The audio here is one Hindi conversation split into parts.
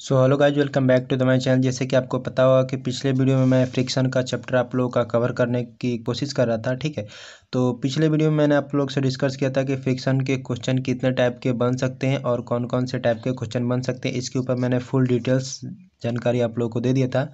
so hello guys welcome back to the my channel जैसे कि आपको पता होगा कि पिछले वीडियो में मैं फ्रिक्शन का चैप्टर आप लोगों का कवर करने की कोशिश कर रहा था ठीक है तो पिछले वीडियो में मैंने आप लोग से डिस्कस किया था कि फ्रिक्शन के क्वेश्चन कितने टाइप के बन सकते हैं और कौन कौन से टाइप के क्वेश्चन बन सकते हैं इसके ऊपर मैंने फुल डिटेल्स जानकारी आप लोग को दे दिया था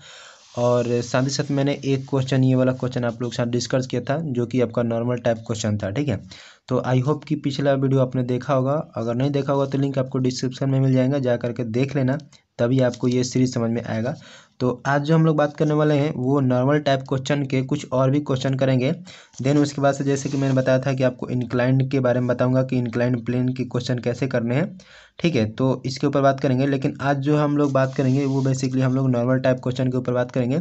और साथ ही साथ मैंने एक क्वेश्चन ये वाला क्वेश्चन आप लोग के साथ डिस्कस किया था जो कि आपका नॉर्मल टाइप क्वेश्चन था ठीक है तो आई होप कि पिछला वीडियो आपने देखा होगा अगर नहीं देखा होगा तो लिंक आपको डिस्क्रिप्शन में मिल जाएगा जा करके देख लेना तभी आपको ये सीरीज समझ में आएगा तो आज जो हम लोग बात करने वाले हैं वो नॉर्मल टाइप क्वेश्चन के कुछ और भी क्वेश्चन करेंगे देन उसके बाद से जैसे कि मैंने बताया था कि आपको इंक्लाइंड के बारे में बताऊंगा कि इंक्लाइंड प्लेन के क्वेश्चन कैसे करने हैं ठीक है तो इसके ऊपर बात करेंगे लेकिन आज जो हम लोग बात करेंगे वो बेसिकली हम लोग नॉर्मल टाइप क्वेश्चन के ऊपर बात करेंगे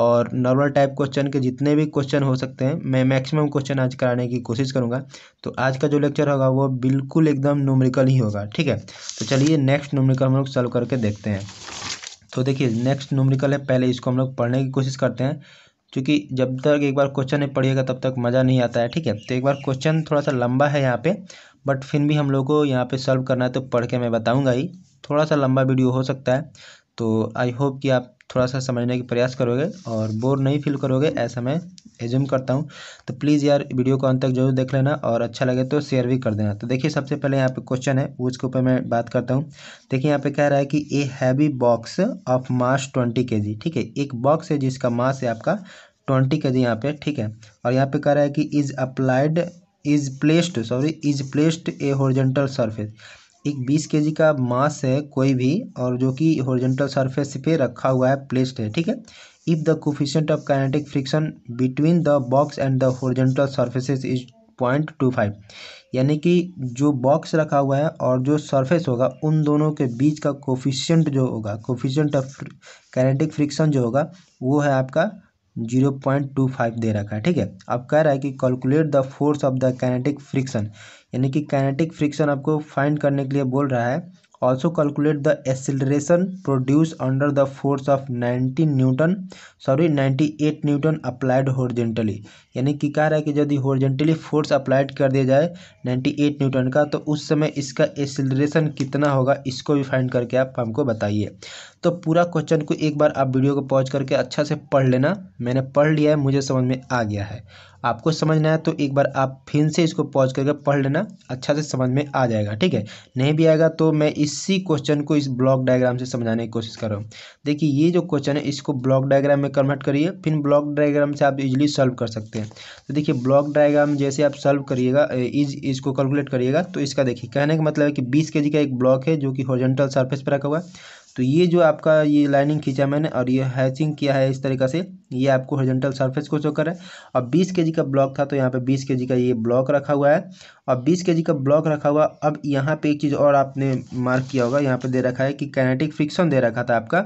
और नॉर्मल टाइप क्वेश्चन के जितने भी क्वेश्चन हो सकते हैं मैं मैक्सिमम क्वेश्चन आज कराने की कोशिश करूंगा तो आज का जो लेक्चर होगा वो बिल्कुल एकदम नोमरिकल ही होगा ठीक है तो चलिए नेक्स्ट नोमरिकल हम लोग सॉल्व करके देखते हैं तो देखिए नेक्स्ट नोमरिकल है पहले इसको हम लोग पढ़ने की कोशिश करते हैं क्योंकि जब तक एक बार क्वेश्चन नहीं पढ़िएगा तब तक मज़ा नहीं आता है ठीक है तो एक बार क्वेश्चन थोड़ा सा लंबा है यहाँ पर बट फिर भी हम लोग को यहाँ पर सॉल्व करना है तो पढ़ के मैं बताऊँगा ही थोड़ा सा लंबा वीडियो हो सकता है तो आई होप कि आप थोड़ा सा समझने के प्रयास करोगे और बोर नहीं फील करोगे ऐसा मैं एज्यूम करता हूँ तो प्लीज़ यार वीडियो को अंत तक जरूर देख लेना और अच्छा लगे तो शेयर भी कर देना तो देखिए सबसे पहले यहाँ पे क्वेश्चन है उसके ऊपर मैं बात करता हूँ देखिए यहाँ पे कह रहा है कि a heavy box of mass twenty के ठीक है एक बॉक्स है जिसका मास है आपका ट्वेंटी के जी यहाँ पे ठीक है और यहाँ पे कह रहा है कि is applied is placed sorry is placed a horizontal surface एक बीस के जी का मास है कोई भी और जो कि हॉरिजॉन्टल सरफेस पे रखा हुआ है प्लेस्ड है ठीक है if the coefficient of kinetic friction between the box and the horizontal surfaces is point two five यानी कि जो बॉक्स रखा हुआ है और जो सरफेस होगा उन दोनों के बीच का कोफिशियंट जो होगा कोफिशियंट ऑफ काइनेटिक फ्रिक्शन जो होगा वो है आपका जीरो पॉइंट टू फाइव दे रखा है ठीक है अब कह रहा है कि calculate the force of the kinetic friction यानी कि कैनेटिक फ्रिक्शन आपको फाइंड करने के लिए बोल रहा है also calculate the acceleration produce under the force of ninety newton sorry ninety eight newton applied horizontally यानी कि कह रहा है कि यदि हॉर्जेंटली फोर्स अप्लाइड कर दिया जाए नाइन्टी एट न्यूटन का तो उस समय इसका एसिलरेशन कितना होगा इसको भी फाइंड करके आप हमको बताइए तो पूरा क्वेश्चन को एक बार आप वीडियो को पॉज करके अच्छा से पढ़ लेना मैंने पढ़ लिया है मुझे समझ में आ गया है आपको समझना है तो एक बार आप फिर से इसको पॉज करके पढ़ लेना अच्छा से समझ में आ जाएगा ठीक है नहीं भी आएगा तो मैं इसी क्वेश्चन को इस ब्लॉक डायग्राम से समझाने की कोशिश कर रहा हूँ देखिए ये जो क्वेश्चन है इसको ब्लॉक डायग्राम में कन्वर्ट करिए फिर ब्लॉक डायग्राम से आप इजिली सॉल्व कर सकते हैं तो देखिए ब्लॉक डायग्राम जैसे आप सॉल्व करिएगा इज इसको कैलकुलेट करिएगा तो इसका देखिए कहने का मतलब है कि बीस के का एक ब्लॉक है जो कि हॉर्जेंटल सर्फेस पर रखा हुआ है तो ये जो आपका ये लाइनिंग खींचा मैंने और ये हैचिंग किया है इस तरीका से ये आपको हॉरिजॉन्टल सरफेस को शो कर रहा है और 20 के का ब्लॉक था तो यहाँ पे 20 के का ये ब्लॉक रखा हुआ है और 20 के का ब्लॉक रखा हुआ अब यहाँ पे एक चीज़ और आपने मार्क किया होगा यहाँ पे दे रखा है कि कैनेटिक फ्रिक्शन दे रखा था आपका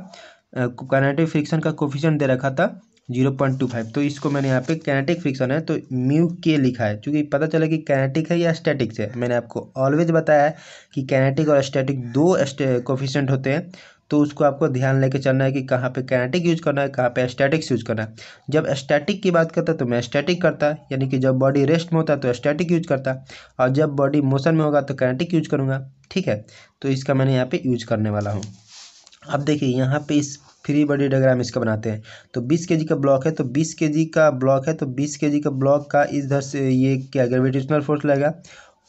कैनेटिक फ्रिक्शन का कोफिशन दे रखा था जीरो पॉइंट टू फाइव तो इसको मैंने यहाँ पे कैनेटिक फ्रिक्शन है तो म्यू के लिखा है क्योंकि पता चला कि कैनेटिक है या स्टैटिक है मैंने आपको ऑलवेज बताया है कि कैनेटिक और स्टैटिक दो कोफिशेंट होते हैं तो उसको आपको ध्यान लेके चलना है कि कहाँ पे कैनेटिक यूज करना है कहाँ पे स्टैटिक्स यूज करना है जब स्टैटिक की बात करता है तो मैं स्टैटिक करता है यानी कि जब बॉडी रेस्ट में होता है तो स्टैटिक यूज करता और जब बॉडी मोशन में होगा तो कैनेटिक यूज करूँगा ठीक है तो इसका मैंने यहाँ पर यूज करने वाला हूँ अब देखिए यहाँ पे इस फ्री बॉडी डायग्राम इसका बनाते हैं तो 20 के का ब्लॉक है तो 20 के का ब्लॉक है तो 20 के का ब्लॉक का इस धर से ये क्या ग्रेविटेशनल फोर्स लगेगा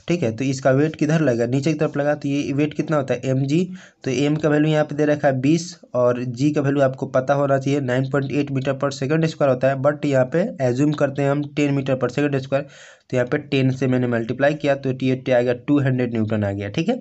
ठीक है तो इसका वेट किधर लगेगा नीचे की तरफ लगा तो ये वेट कितना होता है एम जी तो एम का वैल्यू यहाँ पे दे रखा है बीस और जी का वैल्यू आपको पता होना चाहिए nine point eight metre per second square होता है बट यहाँ पे एज्यूम करते हैं हम ten metre per second square तो यहाँ पे टेन से मैंने मल्टीप्लाई किया तो ये गया टू हंड्रेड न्यूटन आ गया ठीक है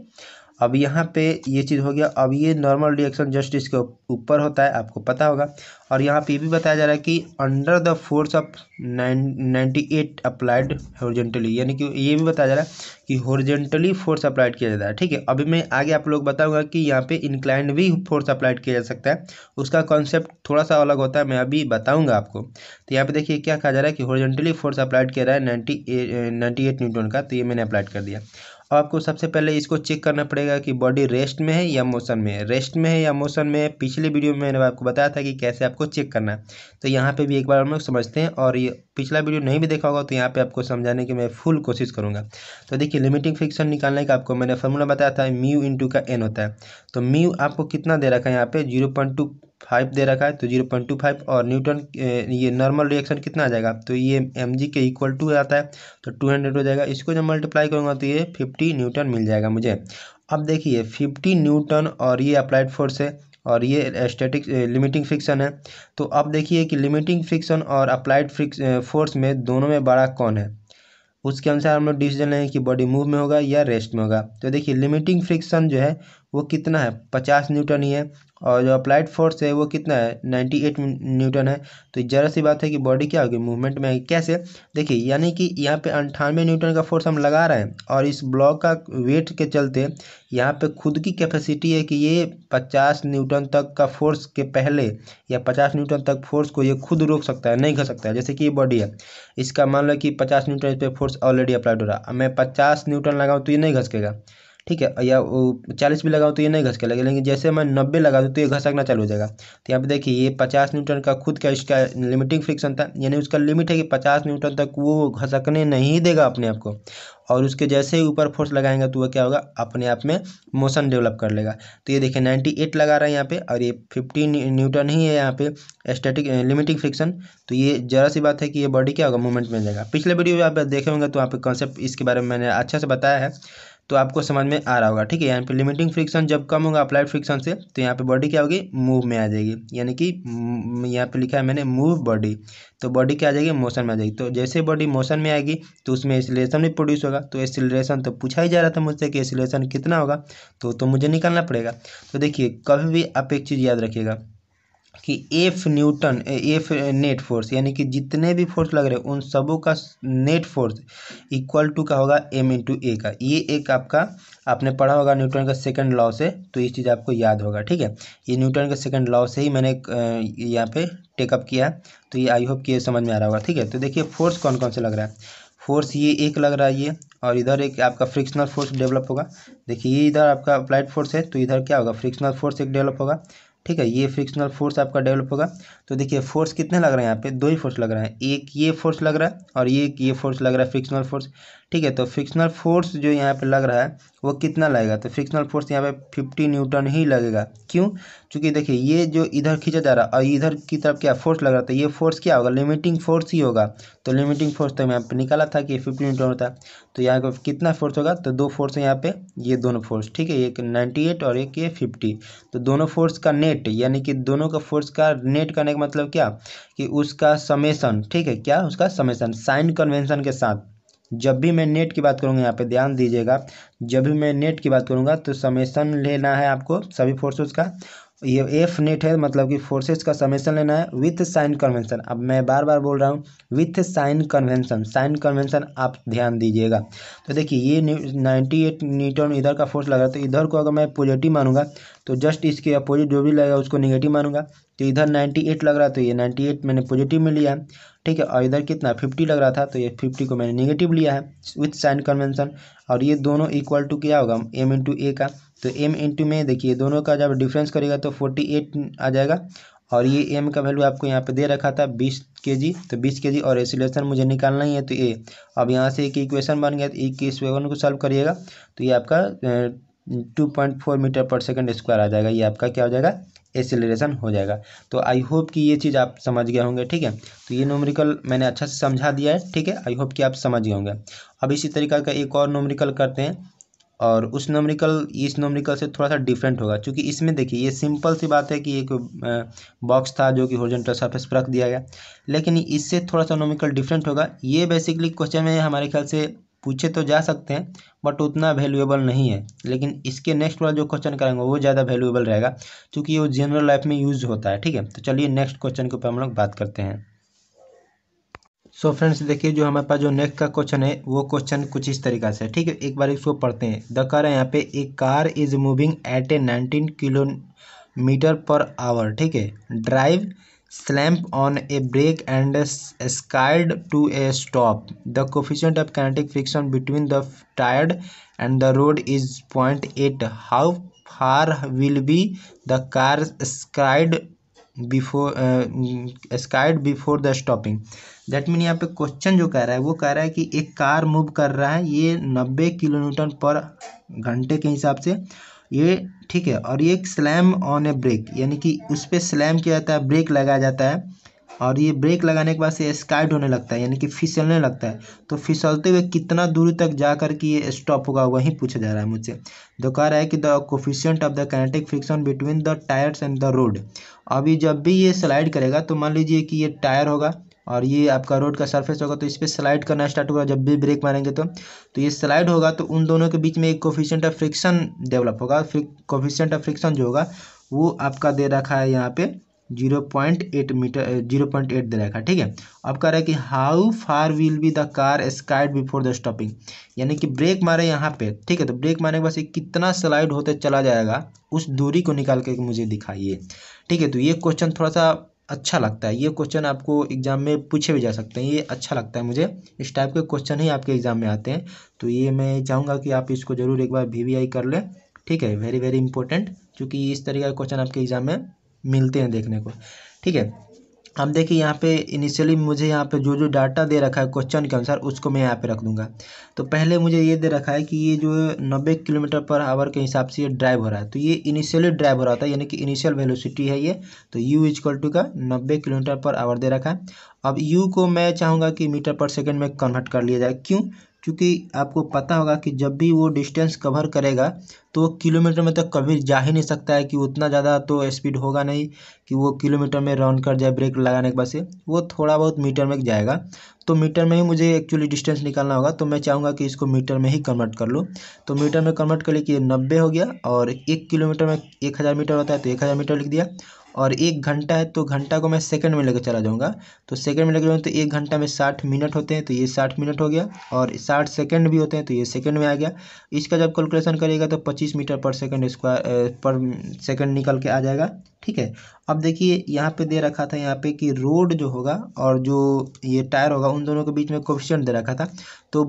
अब यहाँ पे ये चीज़ हो गया अब ये नॉर्मल रिएक्शन जस्ट इसके ऊपर होता है आपको पता होगा और यहाँ पे ये भी बताया जा रहा है कि under the force of ninety eight applied horizontally यानी कि ये भी बताया जा रहा है कि होरिजेंटली फोर्स अप्लाइड किया जाता है ठीक है अभी मैं आगे आप लोग बताऊँगा कि यहाँ पे इंक्लाइंड भी फोर्स अप्लाइड किया जा सकता है उसका कॉन्सेप्ट थोड़ा सा अलग होता है मैं अभी बताऊँगा आपको तो यहाँ पे देखिए क्या कहा जा रहा है कि होरिजेंटली फोर्स अप्लाइड किया जा रहा है नाइन्टी न्यूटन का तो ये मैंने अप्लाइड कर दिया आपको सबसे पहले इसको चेक करना पड़ेगा कि बॉडी रेस्ट में है या मोशन में है रेस्ट में है या मोशन में है पिछले वीडियो में मैंने आपको बताया था कि कैसे आपको चेक करना है तो यहाँ पे भी एक बार हम लोग समझते हैं और ये पिछला वीडियो नहीं भी देखा होगा तो यहाँ पे आपको समझाने की मैं फुल कोशिश करूँगा तो देखिए लिमिटिंग फ्रिक्शन निकालने का आपको मैंने फॉर्मूला बताया था म्यू इंटू का एन होता है तो म्यू आपको कितना दे रखा है यहाँ पे जीरो पॉइंट टू फाइव दे रखा है तो जीरो पॉइंट टू फाइव और न्यूटन ये नॉर्मल रिएक्शन कितना आ जाएगा तो ये एम जी के इक्वल टू आता है तो टू हंड्रेड हो जाएगा इसको जब मल्टीप्लाई करूँगा तो ये फिफ्टी न्यूटन मिल जाएगा मुझे अब देखिए फिफ्टी न्यूटन और ये अप्लाइड फोर्स है और ये स्टेटिक लिमिटिंग फ्रिक्शन है तो अब देखिए कि लिमिटिंग फ्रिक्शन और अप्लाइड फोर्स में दोनों में बड़ा कौन है उसके अनुसार हम लोग डिसीजन लेंगे कि बॉडी मूव में होगा या रेस्ट में होगा तो देखिए लिमिटिंग फ्रिक्शन जो है वो कितना है पचास न्यूटन ही है और जो अप्लाइड फोर्स है वो कितना है नाइन्टी एट न्यूटन है तो ज़रा सी बात है कि बॉडी क्या होगी मूवमेंट में कैसे देखिए यानी कि यहाँ पे अंठानवे न्यूटन का फोर्स हम लगा रहे हैं और इस ब्लॉक का वेट के चलते यहाँ पे खुद की कैपेसिटी है कि ये पचास न्यूटन तक का फोर्स के पहले या पचास न्यूटन तक फोर्स को ये खुद रोक सकता है नहीं कर सकता है जैसे कि ये बॉडी है इसका मान लो कि पचास न्यूटन इस पर फोर्स ऑलरेडी अप्लाइड हो रहा है मैं पचास न्यूटन लगाऊँ तो ये नहीं घसकेगा ठीक है या चालीस भी लगाऊँ तो ये नहीं घसके लगे लेकिन जैसे मैं नब्बे लगा दूँ तो ये घसकना चालू हो जाएगा तो यहाँ पे देखिए ये पचास न्यूटन का खुद का इसका लिमिटिंग फ्रिक्शन था यानी उसका लिमिट है कि पचास न्यूटन तक वो घसकने नहीं देगा अपने आप को और उसके जैसे ही ऊपर फोर्स लगाएंगे तो वह क्या होगा अपने आप में मोशन डेवलप कर लेगा तो ये देखिए 98 लगा रहा है यहाँ पे और ये 15 न्यूटन ही है यहाँ पे स्टैटिक लिमिटिंग फ्रिक्शन तो ये जरा सी बात है कि ये बॉडी क्या होगा मूवमेंट में जाएगा पिछले वीडियो में आप देखे होंगे तो वहाँ पे कॉन्सेप्ट इसके बारे में मैंने अच्छे से बताया है तो आपको समझ में आ रहा होगा ठीक है यहाँ पे लिमिटिंग फ्रिक्शन जब कम होगा अप्लाइड फ्रिक्शन से तो यहाँ पे बॉडी क्या होगी मूव में आ जाएगी यानी कि यहाँ पे लिखा है मैंने मूव बॉडी तो बॉडी क्या आ जाएगी मोशन में आ जाएगी तो जैसे बॉडी मोशन में आएगी तो उसमें एसिलेशन भी प्रोड्यूस होगा तो एसिलेशन तो पूछा ही जा रहा था मुझसे कि एसिलेशन कितना होगा तो, तो मुझे निकालना पड़ेगा तो देखिए कभी भी आप एक चीज़ याद रखिएगा कि F newton F net force यानी कि जितने भी फोर्स लग रहे हैं उन सबों का नेट फोर्स इक्वल टू का होगा एम इंटू ए का ये एक आपका आपने पढ़ा होगा न्यूटन का सेकंड लॉ से तो ये चीज़ आपको याद होगा ठीक है ये न्यूटन का सेकंड लॉ से ही मैंने यहाँ पे टेकअप किया तो ये आई होप कि ये समझ में आ रहा होगा ठीक है तो देखिए फोर्स कौन कौन से लग रहा है फोर्स ये एक लग रहा है ये और इधर एक आपका फ्रिक्शनल फोर्स डेवलप होगा देखिए ये इधर आपका अप्लाइड फोर्स है तो इधर क्या होगा फ्रिक्शनल फोर्स एक डेवलप होगा ठीक है ये फ्रिक्शनल फोर्स आपका डेवलप होगा तो देखिए फोर्स कितने लग रहे हैं यहाँ पे दो ही फोर्स लग रहे हैं एक ये फोर्स लग रहा है और ये एक ये फोर्स लग रहा है फ्रिक्शनल फोर्स ठीक है तो फ्रिक्शनल फोर्स जो यहाँ पे लग रहा है वो कितना लगेगा तो फ्रिक्शनल फोर्स यहाँ पे फिफ्टी न्यूटन ही लगेगा क्यों क्योंकि देखिए ये जो इधर खींचा जा रहा है और इधर की तरफ क्या फोर्स लग रहा था ये फोर्स क्या होगा लिमिटिंग फोर्स ही होगा तो लिमिटिंग फोर्स तो यहाँ पे निकाला था कि फिफ्टी न्यूटन होता तो यहाँ पर कितना फोर्स होगा तो दो फोर्स है यहाँ पे ये दोनों फोर्स ठीक है एक नाइन्टी एट और एक ये फिफ्टी तो दोनों फोर्स का नेट यानी कि दोनों का फोर्स का नेट करने का मतलब क्या कि उसका समेसन ठीक है क्या उसका समेसन साइन कन्वेंशन के साथ जब भी मैं नेट की बात करूँगा यहाँ पे ध्यान दीजिएगा जब भी मैं नेट की बात करूँगा तो समेसन लेना है आपको सभी फोर्सेस का ये एफ नेट है मतलब कि फोर्सेस का समेसन लेना है विथ साइन कन्वेंशन अब मैं बार बार बोल रहा हूँ with sign convention sign convention आप ध्यान दीजिएगा तो देखिए ये नाइन्टी एट न्यूटन इधर का फोर्स लग रहा है तो इधर को अगर मैं पॉजिटिव मानूंगा तो जस्ट इसके अपोजिट जो भी लगेगा उसको निगेटिव मानूंगा तो इधर नाइन्टी एट लग रहा है तो ये नाइन्टी एट मैंने पॉजिटिव में लिया है ठीक है और इधर कितना फिफ्टी लग रहा था तो ये फिफ्टी को मैंने निगेटिव लिया है विथ साइन कन्वेंशन और ये दोनों इक्वल टू क्या होगा एम इंटू ए का तो एम इंटू में देखिए दोनों का जब डिफरेंस करेगा तो फोर्टी एट आ जाएगा और ये एम का वैल्यू आपको यहाँ पे दे रखा था बीस के जी तो बीस के जी और एसिलेशन मुझे निकालना ही है तो ए अब यहाँ से एक इक्वेशन बन गया तो एक स्वेगन को सॉल्व करिएगा तो ये आपका टू पॉइंट फोर मीटर पर सेकेंड स्क्वायर आ जाएगा ये आपका क्या हो जाएगा एसिलेशन हो जाएगा तो आई होप कि ये चीज़ आप समझ गए होंगे ठीक है तो ये नोमरिकल मैंने अच्छा से समझा दिया है ठीक है आई होप कि आप समझ गए होंगे अब इसी तरीका का एक और नोमरिकल करते हैं और उस नोमरिकल इस नोमरिकल से थोड़ा सा डिफरेंट होगा क्योंकि इसमें देखिए ये सिंपल सी बात है कि एक बॉक्स था जो कि हॉरिजॉन्टल सरफेस पर रख दिया गया लेकिन इससे थोड़ा सा नोमिकल डिफरेंट होगा ये बेसिकली क्वेश्चन में हमारे ख्याल से पूछे तो जा सकते हैं बट उतना वैल्यूएबल नहीं है लेकिन इसके नेक्स्ट वाला जो क्वेश्चन करेंगे वो ज़्यादा वैल्यूएबल रहेगा क्योंकि वो जनरल लाइफ में यूज़ होता है ठीक है तो चलिए नेक्स्ट क्वेश्चन के ऊपर हम लोग बात करते हैं सो फ्रेंड्स देखिए जो हमारे पास जो नेक्स्ट का क्वेश्चन है वो क्वेश्चन कुछ इस तरीका से ठीक है एक बार इसको पढ़ते हैं द कार है यहाँ पे a car is moving at a nineteen kilometre per hour ठीक है drive slams on a brake and skid to a stop the coefficient of kinetic friction between the tyres and the road is point eight how far will be the car skid before skid before the stopping that mean यहाँ पे क्वेश्चन जो कह रहा है वो कह रहा है कि एक कार मूव कर रहा है ये नब्बे किलोमीटर पर घंटे के हिसाब से ये ठीक है और ये एक स्लैम ऑन ए ब्रेक यानी कि उस पर स्लैम किया जाता है ब्रेक लगाया जाता है और ये ब्रेक लगाने के बाद से स्काइड होने लगता है यानी कि फिसलने लगता है तो फिसलते हुए कितना दूर तक जा कर कि ये स्टॉप होगा वहीं पूछा जा रहा है मुझसे तो कह रहा है कि the coefficient of the kinetic friction between the tyres and the road अभी जब भी ये स्लाइड करेगा तो मान लीजिए कि ये टायर होगा और ये आपका रोड का सरफेस होगा तो इस पर स्लाइड करना स्टार्ट होगा जब भी ब्रेक मारेंगे तो तो ये स्लाइड होगा तो उन दोनों के बीच में एक कोफिशेंट ऑफ फ्रिक्शन डेवलप होगा कोफिशेंट ऑफ फ्रिक्शन जो होगा वो आपका दे रखा है यहाँ पे zero point eight metre zero point eight दे रखा है ठीक है अब कह रहा है कि how far will be the car skid before the stopping यानी कि ब्रेक मारे यहाँ पे ठीक है तो ब्रेक मारने के बाद कितना स्लाइड होते चला जाएगा उस दूरी को निकाल के मुझे दिखाइए ठीक है तो ये क्वेश्चन थोड़ा सा अच्छा लगता है ये क्वेश्चन आपको एग्ज़ाम में पूछे भी जा सकते हैं ये अच्छा लगता है मुझे इस टाइप के क्वेश्चन ही आपके एग्ज़ाम में आते हैं तो ये मैं चाहूँगा कि आप इसको ज़रूर एक बार वी कर लें ठीक है वेरी वेरी इंपॉर्टेंट क्योंकि इस तरीके के क्वेश्चन आपके एग्ज़ाम में मिलते हैं देखने को ठीक है अब देखिए यहाँ पे इनिशियली मुझे यहाँ पे जो जो डाटा दे रखा है क्वेश्चन के अनुसार उसको मैं यहाँ पे रख दूंगा तो पहले मुझे ये दे रखा है कि ये जो नब्बे किलोमीटर पर आवर के हिसाब से ये ड्राइव हो रहा है तो ये इनिशियली ड्राइव हो रहा था यानी कि इनिशियल वेलोसिटी है ये तो यू इजक्वल टू का नब्बे किलोमीटर पर आवर दे रखा है अब यू को मैं चाहूँगा कि मीटर पर सेकेंड में कन्वर्ट कर लिया जाए क्यों क्योंकि आपको पता होगा कि जब भी वो डिस्टेंस कवर करेगा तो वो किलोमीटर में तो कभी जा ही नहीं सकता है कि उतना ज़्यादा तो स्पीड होगा नहीं कि वो किलोमीटर में राउंड कर जाए ब्रेक लगाने के बाद से वो थोड़ा बहुत मीटर में जाएगा तो मीटर में ही मुझे एक्चुअली डिस्टेंस निकालना होगा तो मैं चाहूँगा कि इसको मीटर में ही कन्वर्ट कर लूँ तो मीटर में कन्वर्ट कर लिया कि नब्बे हो गया और एक किलोमीटर में एक हज़ार मीटर होता है तो एक हज़ार मीटर लिख दिया और एक घंटा है तो घंटा को मैं सेकंड में लेकर चला जाऊँगा तो सेकंड में लेकर जाऊँ तो एक घंटा में साठ मिनट होते हैं तो ये साठ मिनट हो गया और साठ सेकंड भी होते हैं तो ये सेकंड में आ गया इसका जब कैलकुलेशन करिएगा तो पच्चीस मीटर पर सेकंड स्क्वायर पर सेकंड निकल के आ जाएगा ठीक है अब देखिए यहाँ पे दे रखा था यहाँ पे कि रोड जो होगा और जो ये टायर होगा उन दोनों के बीच में कोफिशियंट दे रखा था तो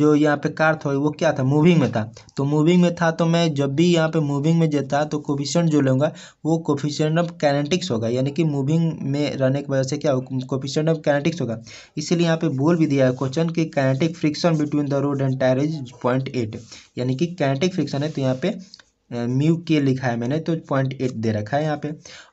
जो यहाँ पे कार था वो क्या था मूविंग में था तो मूविंग में था तो मैं जब भी यहाँ पे मूविंग में जाता तो कोफिशियंट जो लूँगा वो कोफिशियंट ऑफ कैनेटिक्स होगा यानी कि मूविंग में रहने की वजह से क्या कोफिशियंट ऑफ कैनेटिक्स होगा इसीलिए यहाँ पे बोल भी दिया है क्वेश्चन कि kinetic friction between the road and tyre is point eight यानी कि कैनेटिक फ्रिक्शन है तो यहाँ पे म्यू के लिखा है मैंने तो पॉइंट एट दे रखा है यहाँ पे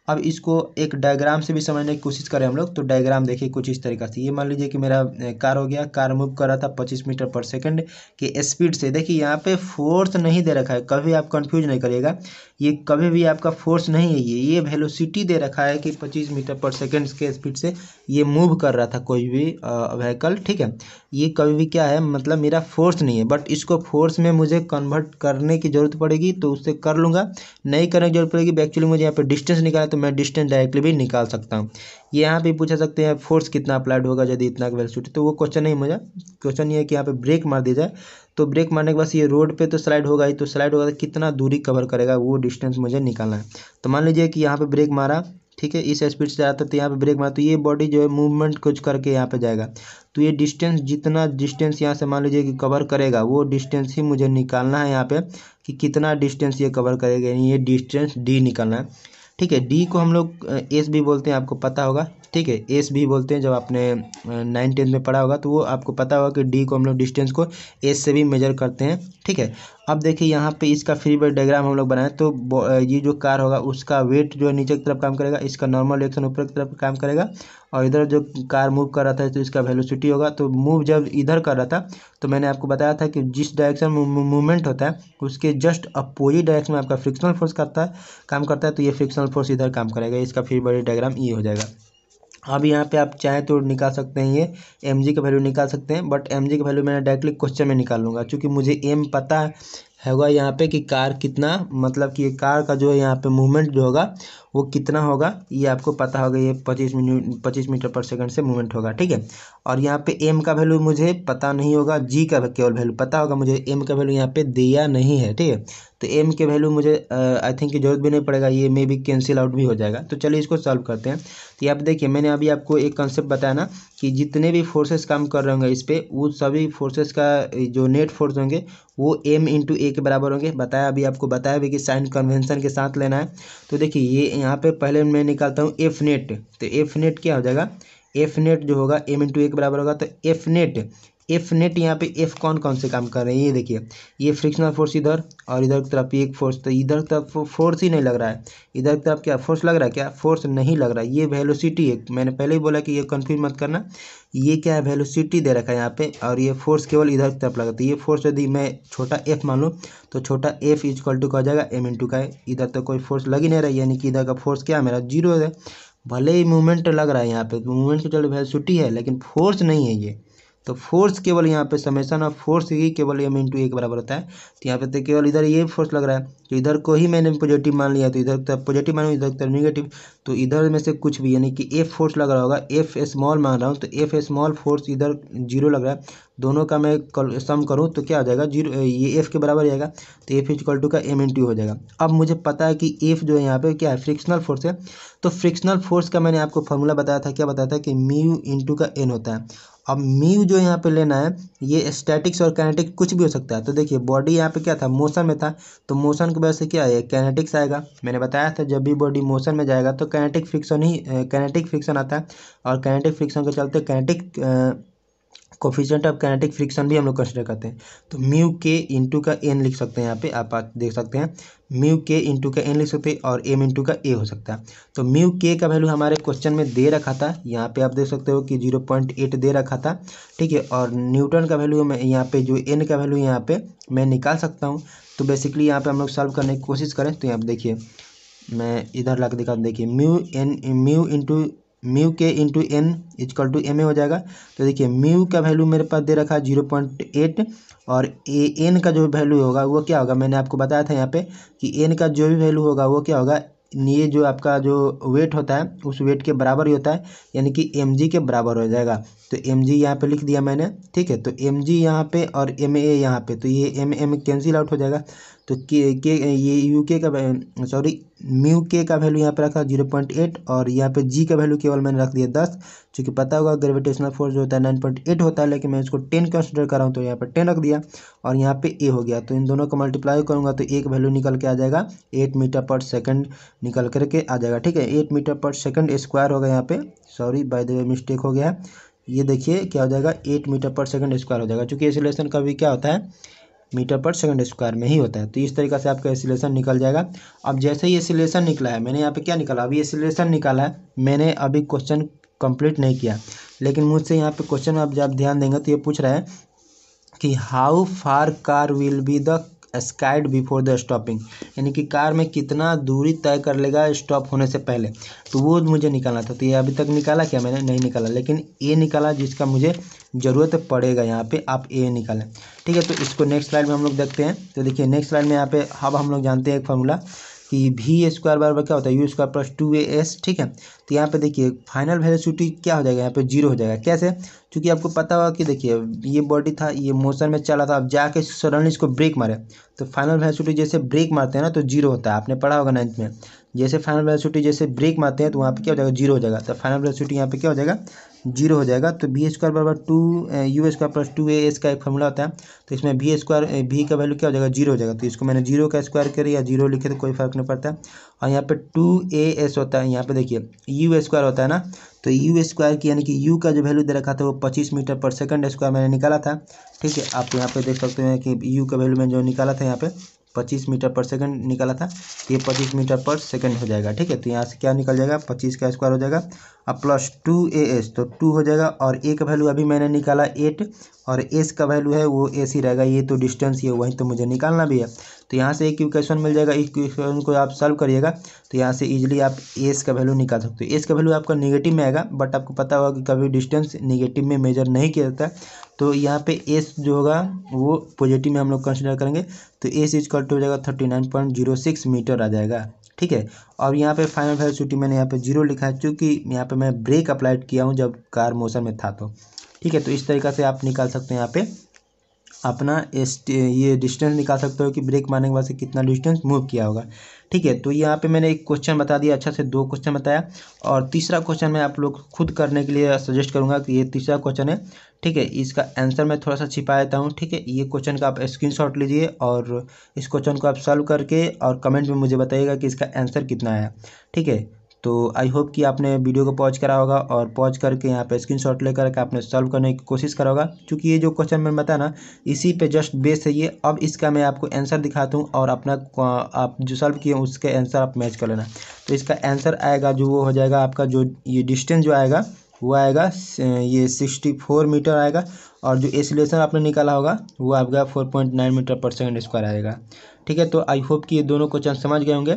अब इसको एक डायग्राम से भी समझने की कोशिश करें हम लोग तो डायग्राम देखिए कुछ इस तरीका से ये मान लीजिए कि मेरा कार हो गया कार मूव कर रहा था पच्चीस मीटर पर सेकंड के स्पीड से देखिए यहाँ पे फोर्स नहीं दे रखा है कभी आप कंफ्यूज नहीं करिएगा ये कभी भी आपका फोर्स नहीं है ये ये वेलोसिटी दे रखा है कि पच्चीस मीटर पर सेकेंड के स्पीड से ये मूव कर रहा था कोई भी व्हीकल ठीक है ये कभी भी क्या है मतलब मेरा फोर्स नहीं है बट इसको फोर्स में मुझे कन्वर्ट करने की जरूरत पड़ेगी तो उससे कर लूँगा नहीं करने की जरूरत पड़ेगी एक्चुअली मुझे यहाँ पर डिस्टेंस निकाला तो मैं डिस्टेंस डायरेक्टली भी निकाल सकता हूँ ये यहाँ पे पूछा सकते हैं फोर्स कितना अप्लाइड होगा यदि इतना वैल्यू तो वो क्वेश्चन नहीं मुझे क्वेश्चन ये है कि यहाँ पे ब्रेक मार दिया जाए तो ब्रेक मारने के बाद ये रोड पे तो स्लाइड होगा ही तो स्लाइड होगा तो कितना दूरी कवर करेगा वो डिस्टेंस मुझे निकालना है तो मान लीजिए कि यहाँ पर ब्रेक मारा ठीक है इस स्पीड से आता तो यहाँ पे ब्रेक मारा तो ये बॉडी जो है मूवमेंट कुछ करके यहाँ पे जाएगा तो ये डिस्टेंस जितना डिस्टेंस यहाँ से मान लीजिए कि कवर करेगा वो डिस्टेंस ही मुझे निकालना है यहाँ पे कि कितना डिस्टेंस ये कवर करेगा यानी ये डिस्टेंस डी निकालना है ठीक है डी को हम लोग एस भी बोलते हैं आपको पता होगा ठीक है एस भी बोलते हैं जब आपने नाइन टेंथ में पढ़ा होगा तो वो आपको पता होगा कि डी को हम लोग डिस्टेंस को एस से भी मेजर करते हैं ठीक है अब देखिए यहाँ पे इसका फ्री वेट डायग्राम हम लोग बनाएं तो ये जो कार होगा उसका वेट जो है नीचे की तरफ काम करेगा इसका नॉर्मल रिएक्शन ऊपर की तरफ काम करेगा और इधर जो कार मूव कर रहा था तो इसका वेलोसिटी होगा तो मूव जब इधर कर रहा था तो मैंने आपको बताया था कि जिस डायरेक्शन में मूवमेंट होता है उसके जस्ट अपोजिट डायरेक्शन में आपका फ्रिक्शनल फोर्स करता है काम करता है तो ये फ्रिक्शनल फोर्स इधर काम करेगा इसका फ्री बॉडी डायग्राम ये हो जाएगा अब यहाँ पे आप चाहें तो निकाल सकते हैं ये एम जी का वैल्यू निकाल सकते हैं बट एम जी का वैल्यू मैंने डायरेक्टली क्वेश्चन में निकाल लूँगा चूँकि मुझे एम पता होगा यहाँ पे कि कार कितना मतलब कि कार का जो है यहाँ पे मूवमेंट जो होगा वो कितना होगा ये आपको पता होगा ये पच्चीस मिनट पच्चीस मीटर पर सेकंड से मूवमेंट होगा ठीक है और यहाँ पे एम का वैल्यू मुझे पता नहीं होगा जी का केवल वैल्यू पता होगा मुझे एम का वैल्यू यहाँ पे दिया नहीं है ठीक है तो एम के वैल्यू मुझे आई थिंक की जरूरत भी नहीं पड़ेगा ये मे बी कैंसिल आउट भी हो जाएगा तो चलिए इसको सॉल्व करते हैं तो यहाँ पर देखिए मैंने अभी आपको एक कंसेप्ट बताया ना कि जितने भी फोर्सेस काम कर रहे होंगे इस पर वो सभी फोर्सेस का जो नेट फोर्स होंगे वो एम इंटू ए के बराबर होंगे बताया अभी आपको बताया भी कि साइन कन्वेंसन के साथ लेना है तो देखिए ये यहाँ पे पहले मैं निकालता हूँ एफ नेट तो एफ नेट क्या हो जाएगा एफ नेट जो होगा एम इंटू ए के बराबर होगा तो एफ नेट एफ नेट यहाँ पे एफ कौन कौन से काम कर रहे हैं ये देखिए ये फ्रिक्शनल फोर्स इधर और इधर की तरफ एक फोर्स तो इधर तक तरफ फोर्स ही नहीं लग रहा है इधर की तरफ क्या फोर्स लग रहा है क्या फोर्स नहीं लग रहा है ये वेलोसिटी है मैंने पहले ही बोला कि ये कन्फ्यूज मत करना ये क्या है वेलोसिटी दे रखा है यहाँ पे और ये फोर्स केवल इधर की तरफ लगाती तो है ये फोर्स यदि मैं छोटा एफ मान लूँ तो छोटा एफ इजक्वल टू कहा जाएगा एम इन टू का इधर तो कोई फोर्स लग ही नहीं रहा है यानी कि इधर का फोर्स क्या है मेरा जीरो है भले ही मूवमेंट लग रहा है यहाँ पे मूवमेंट के चलो वेलोसिटी है लेकिन फोर्स नहीं है ये तो फोर्स केवल यहाँ पे समेसन ऑफ फोर्स ही केवल एम इंटू ए के बराबर होता है तो यहाँ पे तो केवल इधर ये फोर्स लग रहा है तो इधर को ही मैंने पॉजिटिव मान लिया तो इधर तो पॉजिटिव मानू इधर तो निगेटिव तो इधर में से कुछ भी यानी कि एफ फोर्स लग रहा होगा एफ स्मॉल मान रहा हूँ तो एफ स्मॉल फोर्स इधर जीरो लग रहा है दोनों का मैं सम करूँ तो क्या हो जाएगा जीरो ये एफ के बराबर आएगा तो एफ इजकल टू का एम इंटू हो जाएगा अब मुझे पता है कि एफ जो है यहाँ पे क्या है फ्रिक्शनल फोर्स है तो फ्रिक्शनल फोर्स का मैंने आपको फॉर्मूला बताया था क्या बताया था कि म्यू इंटू का एन होता है अब म्यू जो यहाँ पे लेना है ये स्टैटिक्स और कैनेटिक कुछ भी हो सकता है तो देखिए बॉडी यहाँ पे क्या था मोशन में था तो मोशन की वजह से क्या है कैनेटिक्स आएगा मैंने बताया था जब भी बॉडी मोशन में जाएगा तो कैनेटिक फ्रिक्शन ही कैनेटिक फ्रिक्शन आता है और कैनेटिक फ्रिक्शन के चलते kinetic coefficient of kinetic friction भी हम लोग कंसिडर करते हैं तो म्यू के इंटू का एन लिख सकते हैं यहाँ पे आप देख सकते हैं म्यू के इंटू का एन लिख सकते हैं और एम इंटू का ए हो सकता है तो म्यू के का वैल्यू हमारे क्वेश्चन में दे रखा था यहाँ पे आप देख सकते हो कि जीरो पॉइंट एट दे रखा था ठीक है और न्यूटन का वैल्यू मैं यहाँ पे जो एन का वैल्यू यहाँ पे मैं निकाल सकता हूँ तो बेसिकली यहाँ पे हम लोग सॉल्व करने की कोशिश करें तो यहाँ देखिए मैं इधर ला के दिखा देखिए mu N mu into mu के into N equal to M A हो जाएगा तो देखिए म्यू का वैल्यू मेरे पास दे रखा है जीरो पॉइंट एट और ए एन का जो वैल्यू होगा वो क्या होगा मैंने आपको बताया था यहाँ पे कि एन का जो भी वैल्यू होगा वो क्या होगा ये जो आपका जो वेट होता है उस वेट के बराबर ही होता है यानी कि एम जी के बराबर हो जाएगा तो एम जी यहाँ पर लिख दिया मैंने ठीक है तो एम जी यहाँ पे और एम ए यहाँ पे तो ये एम एम कैंसिल आउट हो जाएगा तो के के ये यू के का सॉरी म्यू के का वैल्यू यहाँ पर रखा जीरो पॉइंट एट और यहाँ पे जी का वैल्यू केवल मैंने रख दिया दस चूँकि पता होगा ग्रेविटेशनल फोर्स जो होता है नाइन पॉइंट एट होता है लेकिन मैं इसको टेन कंसिडर कर रहा हूँ तो यहाँ पर टेन रख दिया और यहाँ पे ए हो गया तो इन दोनों को मल्टीप्लाई करूँगा तो एक वैल्यू निकल के आ जाएगा एट मीटर पर सेकेंड निकल करके आ जाएगा ठीक है एट मीटर पर सेकेंड स्क्वायर होगा यहाँ पे sorry by the way mistake हो गया ये देखिए क्या हो जाएगा एट मीटर पर सेकेंड स्क्वायर हो जाएगा चूँकि एसिलेशन का भी क्या होता है मीटर पर सेकंड स्क्वायर में ही होता है तो इस तरीके से आपका एसिलेशन निकल जाएगा अब जैसे ही एसिलेशन निकला है मैंने यहाँ पे क्या निकाला अभी एसिलेशन निकाला है मैंने अभी क्वेश्चन कंप्लीट नहीं किया लेकिन मुझसे यहाँ पे क्वेश्चन अब आप जब ध्यान देंगे तो ये पूछ रहा है कि how far car will be the skid before the stopping यानी कि कार में कितना दूरी तय कर लेगा स्टॉप होने से पहले तो वो मुझे निकालना था तो ये अभी तक निकाला क्या मैंने नहीं निकाला लेकिन ए निकाला जिसका मुझे ज़रूरत पड़ेगा यहाँ पे आप ए निकालें ठीक है तो इसको नेक्स्ट स्लाइड में हम लोग देखते हैं तो देखिए नेक्स्ट स्लाइड में यहाँ पे अब हम लोग जानते हैं एक फॉर्मूला कि भी स्क्वायर बराबर क्या होता है U square plus two A S ठीक है तो यहाँ पे देखिए फाइनल वैल्यूसिटी क्या हो जाएगा यहाँ पे जीरो हो जाएगा कैसे क्योंकि आपको पता होगा कि देखिए ये बॉडी था ये मोशन में चला था अब जाके सडनली इसको ब्रेक मारे तो फाइनल वेलोसिटी जैसे ब्रेक मारते हैं ना तो जीरो होता है आपने पढ़ा होगा नाइन्थ में जैसे फाइनल वेलोसिटी जैसे ब्रेक मारते हैं तो वहाँ पे क्या हो जाएगा जीरो हो जाएगा तो फाइनल वेलोसिटी यहाँ पे क्या हो जाएगा जीरो हो जाएगा तो बी स्क्वायर बराबर two U square plus two A S का एक फॉर्मूला होता है तो इसमें बी स्क्वायर बी का वैल्यू क्या हो जाएगा जीरो हो जाएगा तो इसको मैंने जीरो का स्क्वायर करे या जीरो लिखे तो कोई फर्क नहीं पड़ता और यहाँ पर टू ए एस होता है यहाँ पे देखिए यू स्क्वायर होता है ना तो यू स्क्वायर की यानी कि यू का जो वैल्यू दे रखा था वो पच्चीस मीटर पर सेकेंड स्क्वायर मैंने निकाला था ठीक है आप यहाँ पे देख सकते हैं कि यू का वैल्यू मैंने जो निकाला था यहाँ पर पच्चीस मीटर पर सेकंड निकाला था ये पच्चीस मीटर पर सेकंड हो जाएगा ठीक है तो यहाँ से क्या निकल जाएगा पच्चीस का स्क्वायर हो जाएगा अब प्लस टू ए एस तो टू हो जाएगा और ए का वैल्यू अभी मैंने निकाला एट और एस का वैल्यू है वो एस ही रहेगा ये तो डिस्टेंस ही है वहीं तो मुझे निकालना भी है तो यहाँ से एक इक्वेशन मिल जाएगा एक इक्वेशन को आप सॉल्व करिएगा तो यहाँ से ईजिली आप एस का वैल्यू निकाल सकते हो एस का वैल्यू आपका नेगेटिव में आएगा बट आपको पता होगा कि कभी डिस्टेंस निगेटिव में मेजर नहीं किया जाता तो यहाँ पे एस जो होगा वो पॉजिटिव में हम लोग कंसिडर करेंगे तो एस इज टू हो जाएगा thirty nine point zero six metre आ जाएगा ठीक है और यहाँ पे फाइनल वैल्यू छुट्टी मैंने यहाँ पे जीरो लिखा है क्योंकि यहाँ पे मैं ब्रेक अप्लाइड किया हूँ जब कार मोशन में था तो ठीक है तो इस तरीका से आप निकाल सकते हैं यहाँ पे अपना ये डिस्टेंस निकाल सकते हो कि ब्रेक मारने के बाद से कितना डिस्टेंस मूव किया होगा ठीक है तो यहाँ पे मैंने एक क्वेश्चन बता दिया अच्छा से दो क्वेश्चन बताया और तीसरा क्वेश्चन मैं आप लोग खुद करने के लिए सजेस्ट करूँगा कि ये तीसरा क्वेश्चन है ठीक है इसका आंसर मैं थोड़ा सा छिपा देता हूँ ठीक है ये क्वेश्चन का आप स्क्रीन लीजिए और इस क्वेश्चन को आप सॉल्व करके और कमेंट में मुझे बताइएगा कि इसका आंसर कितना आया ठीक है तो आई होप कि आपने वीडियो को पॉज करा होगा और पॉज करके यहाँ पे स्क्रीनशॉट लेकर के आपने सॉल्व करने की कोशिश करा होगा क्योंकि ये जो क्वेश्चन मैंने बताया ना इसी पे जस्ट बेस है ये अब इसका मैं आपको आंसर दिखाता हूँ और अपना आप जो सॉल्व किए उसके आंसर आप मैच कर लेना तो इसका आंसर आएगा जो वो हो जाएगा आपका जो ये डिस्टेंस जो आएगा वो आएगा ये सिक्सटी फोर मीटर आएगा और जो एसिलेशन आपने निकाला होगा वो आपका फोर पॉइंट नाइन मीटर पर सेकेंड स्क्वायर आएगा ठीक है तो आई होप कि ये दोनों क्वेश्चन समझ गए होंगे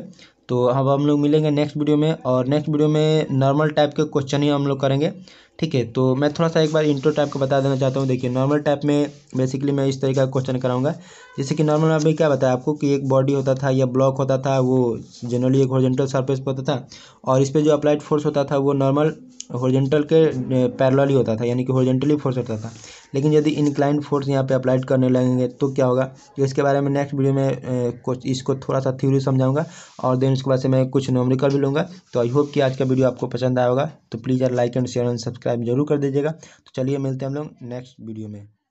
तो अब हम लोग मिलेंगे नेक्स्ट वीडियो में और नेक्स्ट वीडियो में नॉर्मल टाइप के क्वेश्चन ही हम लोग करेंगे ठीक है तो मैं थोड़ा सा एक बार इंट्रो टाइप का बता देना चाहता हूँ देखिए नॉर्मल टाइप में बेसिकली मैं इस तरीके का क्वेश्चन कराऊंगा जैसे कि नॉर्मल टाइप में क्या बताया आपको कि एक बॉडी होता था या ब्लॉक होता था वो जनरली एक हॉरिजॉन्टल सरफेस पर होता था और इस पर जो अप्लाइड फोर्स होता था वो नॉर्मल हॉरिजेंटल के पैरेलल ही होता था यानी कि हॉरिजेंटली फोर्स होता था लेकिन यदि इंक्लाइन फोर्स यहाँ पे अप्लाइड करने लगेंगे तो क्या होगा तो इसके बारे में नेक्स्ट वीडियो में कुछ इसको थोड़ा सा थ्योरी समझाऊंगा और देन उसके बाद से मैं कुछ नॉमरिकल भी लूँगा तो आई होप कि आज का वीडियो आपको पसंद आएगा तो प्लीज़ यार like and share and subscribe जरूर कर दीजिएगा तो चलिए मिलते हैं हम लोग नेक्स्ट वीडियो में